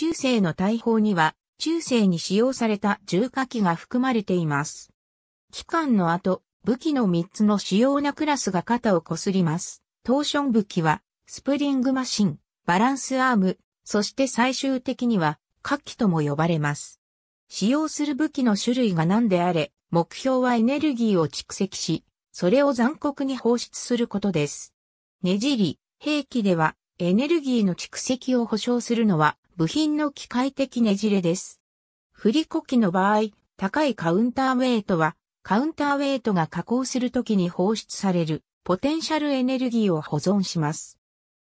中世の大砲には、中世に使用された重火器が含まれています。期間の後、武器の3つの主要なクラスが肩をこすります。トーション武器は、スプリングマシン、バランスアーム、そして最終的には、火器とも呼ばれます。使用する武器の種類が何であれ、目標はエネルギーを蓄積し、それを残酷に放出することです。ねじり、兵器では、エネルギーの蓄積を保証するのは、部品の機械的ねじれです。振り子機の場合、高いカウンターウェイトは、カウンターウェイトが加工するときに放出されるポテンシャルエネルギーを保存します。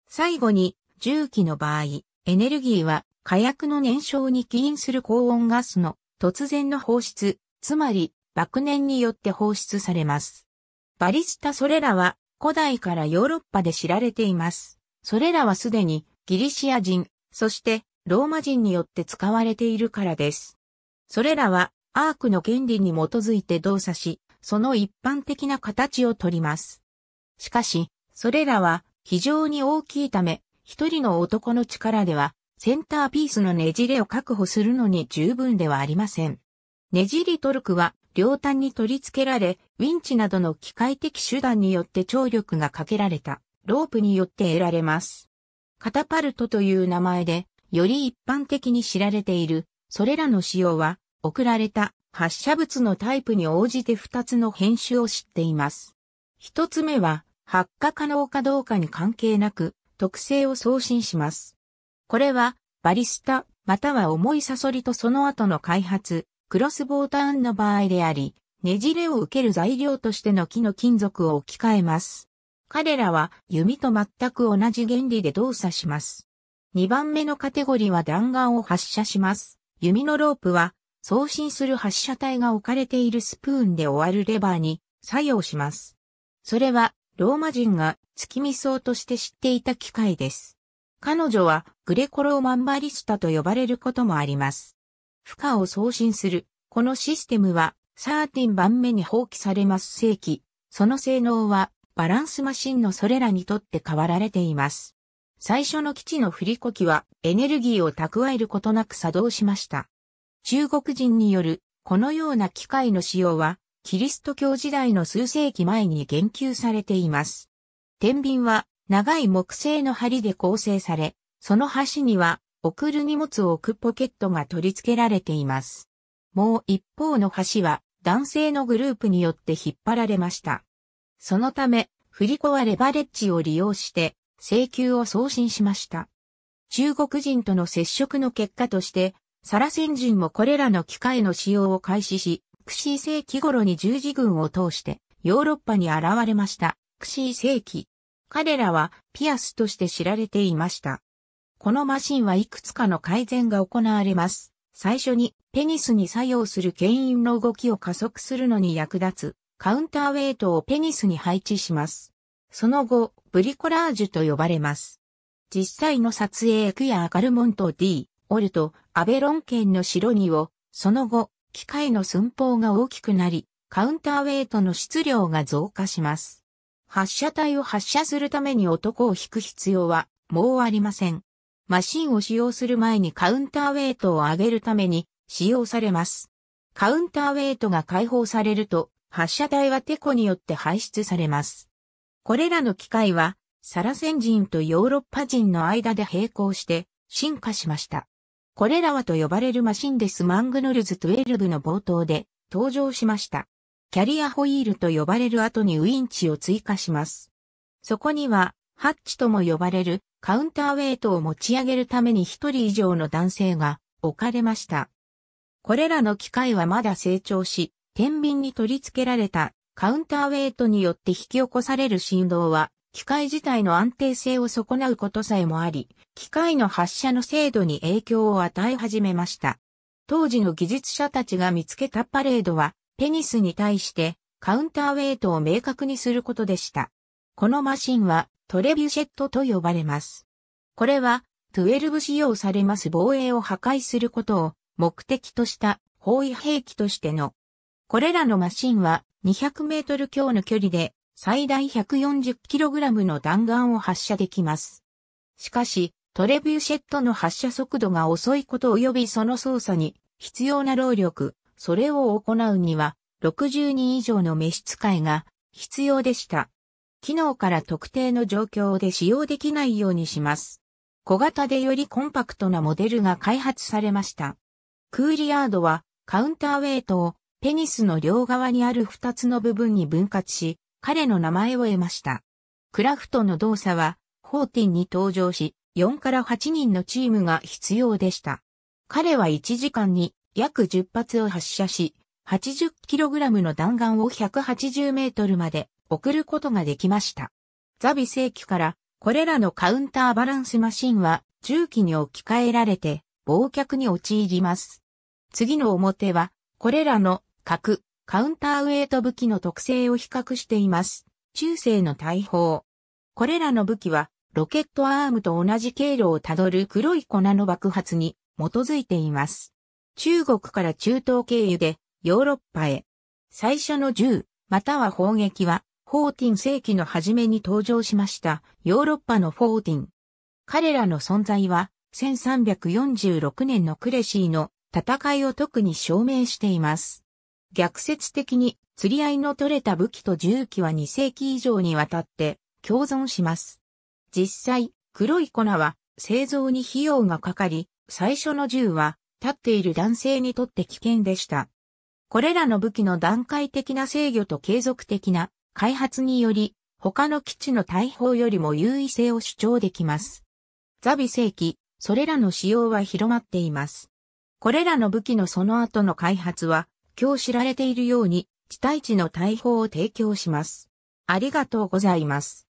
最後に、重機の場合、エネルギーは火薬の燃焼に起因する高温ガスの突然の放出、つまり爆燃によって放出されます。バリスタそれらは古代からヨーロッパで知られています。それらはすでにギリシア人、そしてローマ人によって使われているからです。それらはアークの原理に基づいて動作し、その一般的な形をとります。しかし、それらは非常に大きいため、一人の男の力では、センターピースのねじれを確保するのに十分ではありません。ねじりトルクは両端に取り付けられ、ウィンチなどの機械的手段によって張力がかけられたロープによって得られます。カタパルトという名前でより一般的に知られている、それらの仕様は、送られた発射物のタイプに応じて2つの編集を知っています。1つ目は、発火可能かどうかに関係なく、特性を送信します。これは、バリスタ、または重いサソリとその後の開発、クロスボーターンの場合であり、ねじれを受ける材料としての木の金属を置き換えます。彼らは弓と全く同じ原理で動作します。2番目のカテゴリは弾丸を発射します。弓のロープは送信する発射体が置かれているスプーンで終わるレバーに作用します。それはローマ人が月見草として知っていた機械です。彼女はグレコローマンバリスタと呼ばれることもあります。負荷を送信する。このシステムは13番目に放棄されます正規。その性能はバランスマシンのそれらにとって変わられています。最初の基地の振り子機はエネルギーを蓄えることなく作動しました。中国人によるこのような機械の使用はキリスト教時代の数世紀前に言及されています。天秤は長い木製の針で構成され、その端には送る荷物を置くポケットが取り付けられています。もう一方の端は男性のグループによって引っ張られました。そのため、振り子はレバレッジを利用して請求を送信しました。中国人との接触の結果として、サラセン人もこれらの機械の使用を開始し、クシー世紀頃に十字軍を通してヨーロッパに現れました。クシー世紀。彼らはピアスとして知られていました。このマシンはいくつかの改善が行われます。最初にペニスに作用する牽引の動きを加速するのに役立つカウンターウェイトをペニスに配置します。その後、ブリコラージュと呼ばれます。実際の撮影役やアカルモント D、オルト、アベロン県の白荷を、その後、機械の寸法が大きくなり、カウンターウェイトの質量が増加します。発射体を発射するために男を引く必要は、もうありません。マシンを使用する前にカウンターウェイトを上げるために使用されます。カウンターウェイトが解放されると、発射体はテコによって排出されます。これらの機械は、サラセン人とヨーロッパ人の間で並行して進化しました。これらはと呼ばれるマシンですマングノルズ12の冒頭で登場しました。キャリアホイールと呼ばれる後にウインチを追加します。そこには、ハッチとも呼ばれるカウンターウェイトを持ち上げるために一人以上の男性が置かれました。これらの機械はまだ成長し、天秤に取り付けられたカウンターウェイトによって引き起こされる振動は、機械自体の安定性を損なうことさえもあり、機械の発射の精度に影響を与え始めました。当時の技術者たちが見つけたパレードは、ペニスに対してカウンターウェイトを明確にすることでした。このマシンはトレビュシェットと呼ばれます。これは、12使用されます防衛を破壊することを目的とした包囲兵器としての。これらのマシンは200メートル強の距離で最大1 4 0ラムの弾丸を発射できます。しかし、トレビューシェットの発射速度が遅いこと及びその操作に必要な労力、それを行うには60人以上の召使いが必要でした。機能から特定の状況で使用できないようにします。小型でよりコンパクトなモデルが開発されました。クーリヤードはカウンターウェイトをペニスの両側にある二つの部分に分割し、彼の名前を得ました。クラフトの動作は、ホーティンに登場し、4から8人のチームが必要でした。彼は1時間に約10発を発射し、80kg の弾丸を180メートルまで送ることができました。ザビ世紀からこれらのカウンターバランスマシンは重機に置き換えられて忘却に陥ります。次の表はこれらの核、カウンターウェイト武器の特性を比較しています。中世の大砲。これらの武器は、ロケットアームと同じ経路をたどる黒い粉の爆発に基づいています。中国から中東経由でヨーロッパへ。最初の銃、または砲撃は、フォーティン世紀の初めに登場しましたヨーロッパのフォーティン。彼らの存在は、1346年のクレシーの戦いを特に証明しています。逆説的に釣り合いの取れた武器と銃器は2世紀以上にわたって共存します。実際、黒い粉は製造に費用がかかり、最初の銃は立っている男性にとって危険でした。これらの武器の段階的な制御と継続的な開発により、他の基地の大砲よりも優位性を主張できます。ザビ世紀、それらの使用は広まっています。これらの武器のその後の開発は、今日知られているように、地対地の大砲を提供します。ありがとうございます。